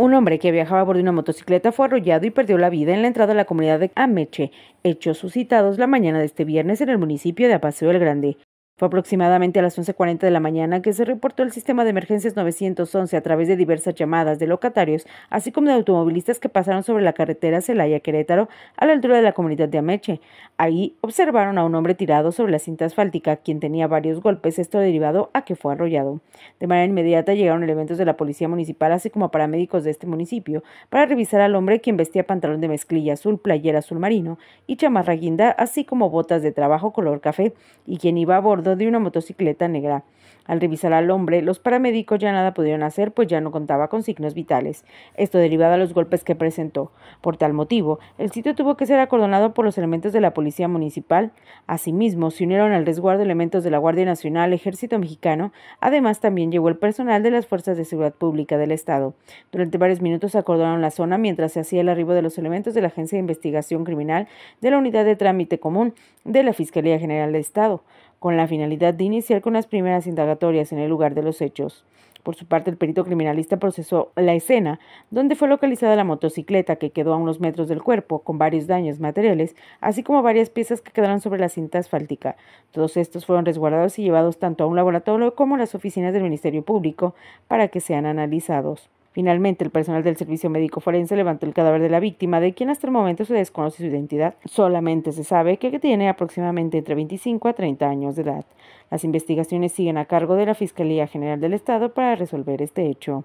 Un hombre que viajaba a bordo de una motocicleta fue arrollado y perdió la vida en la entrada a la comunidad de Ameche, hechos suscitados la mañana de este viernes en el municipio de Apaseo el Grande. Fue aproximadamente a las 11.40 de la mañana que se reportó el sistema de emergencias 911 a través de diversas llamadas de locatarios, así como de automovilistas que pasaron sobre la carretera Celaya-Querétaro a la altura de la comunidad de Ameche. Ahí observaron a un hombre tirado sobre la cinta asfáltica, quien tenía varios golpes, esto derivado a que fue arrollado. De manera inmediata llegaron elementos de la policía municipal, así como paramédicos de este municipio, para revisar al hombre quien vestía pantalón de mezclilla azul, playera azul marino y chamarra guinda, así como botas de trabajo color café, y quien iba a bordo de una motocicleta negra. Al revisar al hombre, los paramédicos ya nada pudieron hacer, pues ya no contaba con signos vitales. Esto derivado a los golpes que presentó. Por tal motivo, el sitio tuvo que ser acordonado por los elementos de la Policía Municipal. Asimismo, se unieron al resguardo elementos de la Guardia Nacional, Ejército Mexicano. Además, también llegó el personal de las Fuerzas de Seguridad Pública del Estado. Durante varios minutos acordonaron la zona mientras se hacía el arribo de los elementos de la Agencia de Investigación Criminal, de la Unidad de Trámite Común, de la Fiscalía General del Estado con la finalidad de iniciar con las primeras indagatorias en el lugar de los hechos. Por su parte, el perito criminalista procesó la escena donde fue localizada la motocicleta que quedó a unos metros del cuerpo con varios daños materiales, así como varias piezas que quedaron sobre la cinta asfáltica. Todos estos fueron resguardados y llevados tanto a un laboratorio como a las oficinas del Ministerio Público para que sean analizados. Finalmente, el personal del servicio médico forense levantó el cadáver de la víctima, de quien hasta el momento se desconoce su identidad. Solamente se sabe que tiene aproximadamente entre 25 a 30 años de edad. Las investigaciones siguen a cargo de la Fiscalía General del Estado para resolver este hecho.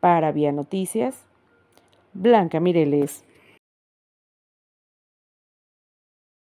Para Vía Noticias, Blanca Mireles.